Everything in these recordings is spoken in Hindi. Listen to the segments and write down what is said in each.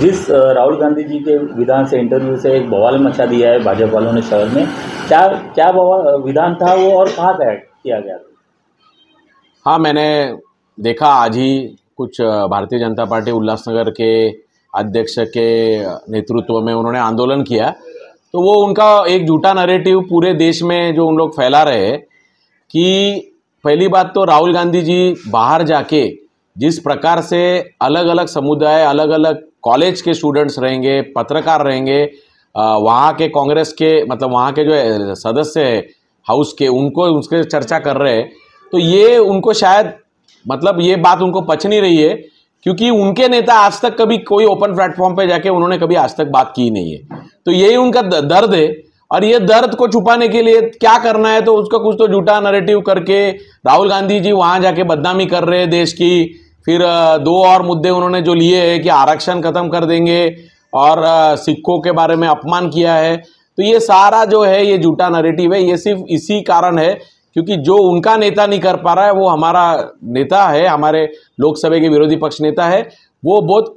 जिस राहुल गांधी जी के विधान से इंटरव्यू से एक बवाल मचा दिया है भाजपा वालों ने शहर में क्या क्या बवाल विधान था वो और कहाँ तय किया गया हाँ मैंने देखा आज ही कुछ भारतीय जनता पार्टी उल्लासनगर के अध्यक्ष के नेतृत्व में उन्होंने आंदोलन किया तो वो उनका एक झूठा नरेटिव पूरे देश में जो उन लोग फैला रहे कि पहली बात तो राहुल गांधी जी बाहर जाके जिस प्रकार से अलग अलग समुदाय अलग अलग कॉलेज के स्टूडेंट्स रहेंगे पत्रकार रहेंगे वहाँ के कांग्रेस के मतलब वहाँ के जो सदस्य है हाउस के उनको उसके चर्चा कर रहे हैं तो ये उनको शायद मतलब ये बात उनको पच नहीं रही है क्योंकि उनके नेता आज तक कभी कोई ओपन प्लेटफॉर्म पे जाके उन्होंने कभी आज तक बात की नहीं है तो यही उनका दर्द है और ये दर्द को छुपाने के लिए क्या करना है तो उसका कुछ तो झूठा नरेटिव करके राहुल गांधी जी वहां जाके बदनामी कर रहे हैं देश की फिर दो और मुद्दे उन्होंने जो लिए है कि आरक्षण खत्म कर देंगे और सिखों के बारे में अपमान किया है तो ये सारा जो है ये झूठा नरेटिव है ये सिर्फ इसी कारण है क्योंकि जो उनका नेता नहीं कर पा रहा है वो हमारा नेता है हमारे लोकसभा के विरोधी पक्ष नेता है वो बहुत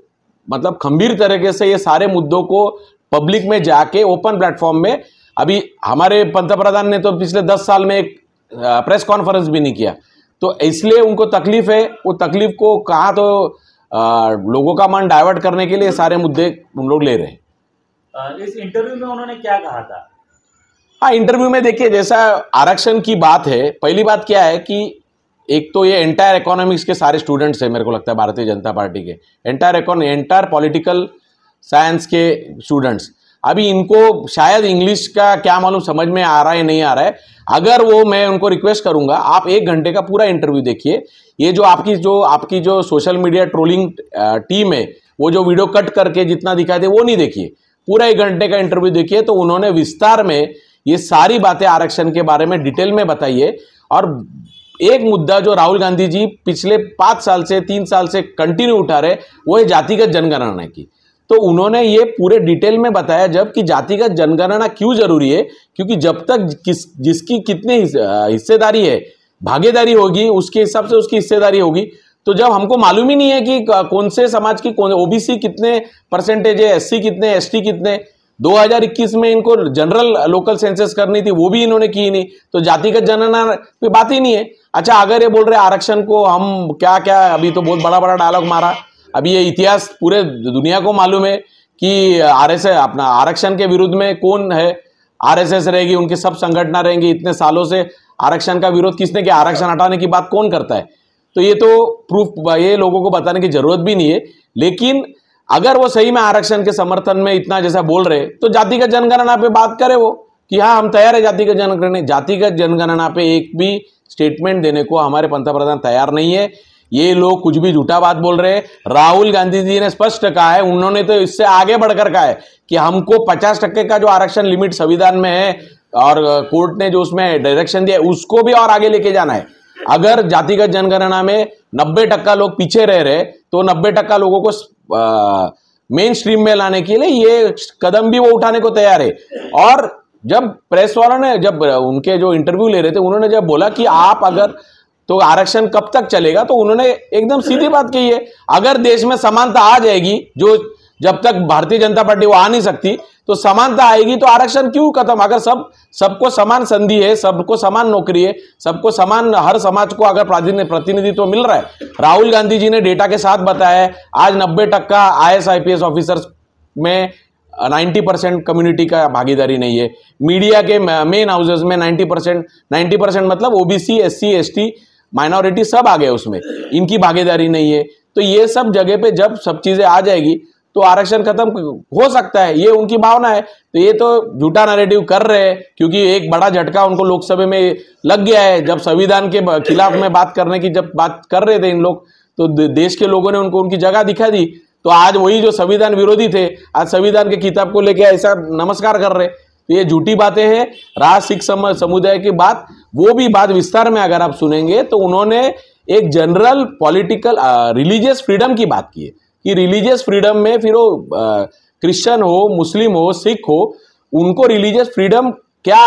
मतलब खंभीर तरीके से ये सारे मुद्दों को पब्लिक में जाके ओपन प्लेटफॉर्म में अभी हमारे पंतप्रधान ने तो पिछले दस साल में एक प्रेस कॉन्फ्रेंस भी नहीं किया तो इसलिए उनको तकलीफ है वो तकलीफ को कहा तो आ, लोगों का मन डाइवर्ट करने के लिए सारे मुद्दे उन लोग ले रहे हैं इस इंटरव्यू में उन्होंने क्या कहा था हाँ इंटरव्यू में देखिए जैसा आरक्षण की बात है पहली बात क्या है कि एक तो ये एंटायर इकोनॉमिक्स के सारे स्टूडेंट्स हैं मेरे को लगता है भारतीय जनता पार्टी के एंटायर एंटायर पॉलिटिकल साइंस के स्टूडेंट्स अभी इनको शायद इंग्लिश का क्या मालूम समझ में आ रहा है नहीं आ रहा है अगर वो मैं उनको रिक्वेस्ट करूंगा आप एक घंटे का पूरा इंटरव्यू देखिए ये जो आपकी जो आपकी जो सोशल मीडिया ट्रोलिंग टीम है वो जो वीडियो कट करके जितना दिखाई दे वो नहीं देखिए पूरा एक घंटे का इंटरव्यू देखिए तो उन्होंने विस्तार में ये सारी बातें आरक्षण के बारे में डिटेल में बताइए और एक मुद्दा जो राहुल गांधी जी पिछले पांच साल से तीन साल से कंटिन्यू उठा रहे वो है जातिगत जनगणना की तो उन्होंने ये पूरे डिटेल में बताया जब कि जातिगत जनगणना क्यों जरूरी है क्योंकि जब तक किस जिसकी कितने हिस्सेदारी है भागीदारी होगी उसके हिसाब से उसकी हिस्सेदारी होगी तो जब हमको मालूम ही नहीं है कि कौन से समाज की कौन ओबीसी कितने परसेंटेज है एससी कितने एस कितने 2021 में इनको जनरल लोकल सेंसस करनी थी वो भी इन्होंने की नहीं तो जातिगत जनगणना पे बात ही नहीं है अच्छा अगर ये बोल रहे आरक्षण को हम क्या क्या अभी तो बहुत बड़ा बड़ा डायलॉग मारा अभी ये इतिहास पूरे दुनिया को मालूम है कि आर एस अपना आरक्षण के विरुद्ध में कौन है आरएसएस रहेगी उनकी सब संगठना रहेंगी इतने सालों से आरक्षण का विरोध किसने किया आरक्षण हटाने की बात कौन करता है तो ये तो प्रूफ ये लोगों को बताने की जरूरत भी नहीं है लेकिन अगर वो सही में आरक्षण के समर्थन में इतना जैसा बोल रहे तो जाति का जनगणना पे बात करे वो कि हाँ हम तैयार है जाति का जनगणना जाति का जनगणना पे एक भी स्टेटमेंट देने को हमारे पंतप्रधान तैयार नहीं है ये लोग कुछ भी झूठा बात बोल रहे हैं राहुल गांधी जी ने स्पष्ट कहा है उन्होंने तो इससे आगे बढ़कर कहा है कि हमको पचास टक्के का जो आरक्षण लिमिट संविधान में है और कोर्ट ने जो उसमें डायरेक्शन दिया है उसको भी और आगे लेके जाना है अगर जातिगत जनगणना में नब्बे टक्का लोग पीछे रह रहे तो नब्बे टक्का लोगों को मेन स्ट्रीम में लाने के लिए ये कदम भी वो उठाने को तैयार है और जब प्रेस वालों ने जब उनके जो इंटरव्यू ले रहे थे उन्होंने जब बोला कि आप अगर तो आरक्षण कब तक चलेगा तो उन्होंने एकदम सीधी बात कही है अगर देश में समानता आ जाएगी जो जब तक भारतीय जनता पार्टी वो आ नहीं सकती तो समानता आएगी तो आरक्षण क्यों खत्म अगर सब सबको समान संधि है सबको समान नौकरी है सबको समान हर समाज को अगर प्रतिनिधित्व तो मिल रहा है राहुल गांधी जी ने डेटा के साथ बताया है आज नब्बे टक्का आई एस ऑफिसर्स में 90 परसेंट कम्युनिटी का भागीदारी नहीं है मीडिया के मेन हाउसेज में 90 परसेंट नाइन्टी परसेंट मतलब ओबीसी एस सी माइनॉरिटी सब आ गए उसमें इनकी भागीदारी नहीं है तो ये सब जगह पे जब सब चीजें आ जाएगी तो आरक्षण खत्म हो सकता है ये उनकी भावना है तो ये तो झूठा नरेटिव कर रहे हैं क्योंकि एक बड़ा झटका उनको लोकसभा में लग गया है जब संविधान के खिलाफ में बात करने की जब बात कर रहे थे इन लोग तो देश के लोगों ने उनको उनकी जगह दिखा दी तो आज वही जो संविधान विरोधी थे आज संविधान के किताब को लेके ऐसा नमस्कार कर रहे तो ये झूठी बातें हैं राज सिख समुदाय की बात वो भी बात विस्तार में अगर आप सुनेंगे तो उन्होंने एक जनरल पॉलिटिकल रिलीजियस फ्रीडम की बात की है कि रिलीजियस फ्रीडम में फिर वो क्रिश्चियन हो मुस्लिम हो सिख हो उनको रिलीजियस फ्रीडम क्या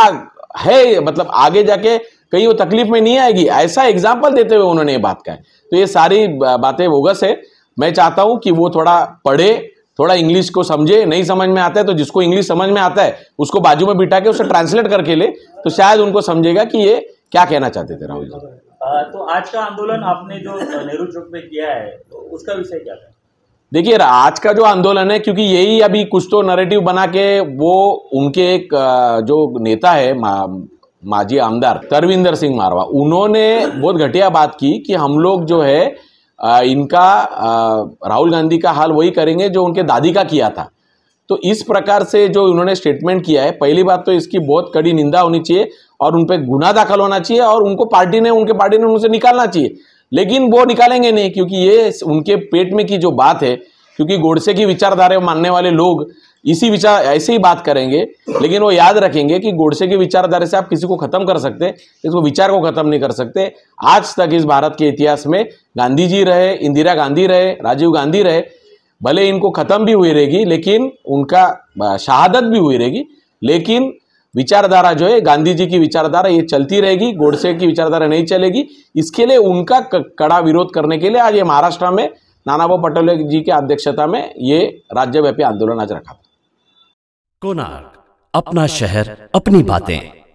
है मतलब आगे जाके कहीं वो तकलीफ में नहीं आएगी ऐसा एग्जाम्पल देते हुए उन्होंने ये बात कहा तो ये सारी बातें बोगस है मैं चाहता हूं कि वो थोड़ा पढ़े थोड़ा इंग्लिश को समझे नहीं समझ में आता है तो जिसको इंग्लिश समझ में आता है उसको बाजू में बिठा के उसे ट्रांसलेट करके ले तो शायद उनको समझेगा कि ये क्या कहना चाहते थे राहुल जी तो आज का आंदोलन आपने जो नेहरू चौक में किया है तो उसका विषय क्या था देखिए आज का जो आंदोलन है क्योंकि यही अभी कुछ तो नरेटिव बना के वो उनके एक जो नेता है माजी आमदार तरविंदर सिंह मारवा उन्होंने बहुत घटिया बात की कि हम लोग जो है इनका राहुल गांधी का हाल वही करेंगे जो उनके दादी का किया था तो इस प्रकार से जो उन्होंने स्टेटमेंट किया है पहली बात तो इसकी बहुत कड़ी निंदा होनी चाहिए और उन पर गुना दाखिल होना चाहिए और उनको पार्टी ने उनके पार्टी ने उनसे निकालना चाहिए लेकिन वो निकालेंगे नहीं क्योंकि ये उनके पेट में की जो बात है क्योंकि गोडसे की विचारधारा मानने वाले लोग इसी विचार ऐसे ही बात करेंगे लेकिन वो याद रखेंगे कि गोडसे की विचारधारा से आप किसी को खत्म कर सकते इसको विचार को खत्म नहीं कर सकते आज तक इस भारत के इतिहास में गांधी जी रहे इंदिरा गांधी रहे राजीव गांधी रहे भले इनको खत्म भी हुई रहेगी लेकिन उनका शहादत भी हुई रहेगी लेकिन विचारधारा जो है गांधी जी की विचारधारा ये चलती रहेगी गोडसे की विचारधारा नहीं चलेगी इसके लिए उनका कड़ा विरोध करने के लिए आज ये महाराष्ट्र में नाना भाव पटोले जी की अध्यक्षता में ये राज्यव्यापी आंदोलन आज रखा कोनार्क अपना शहर अपनी बातें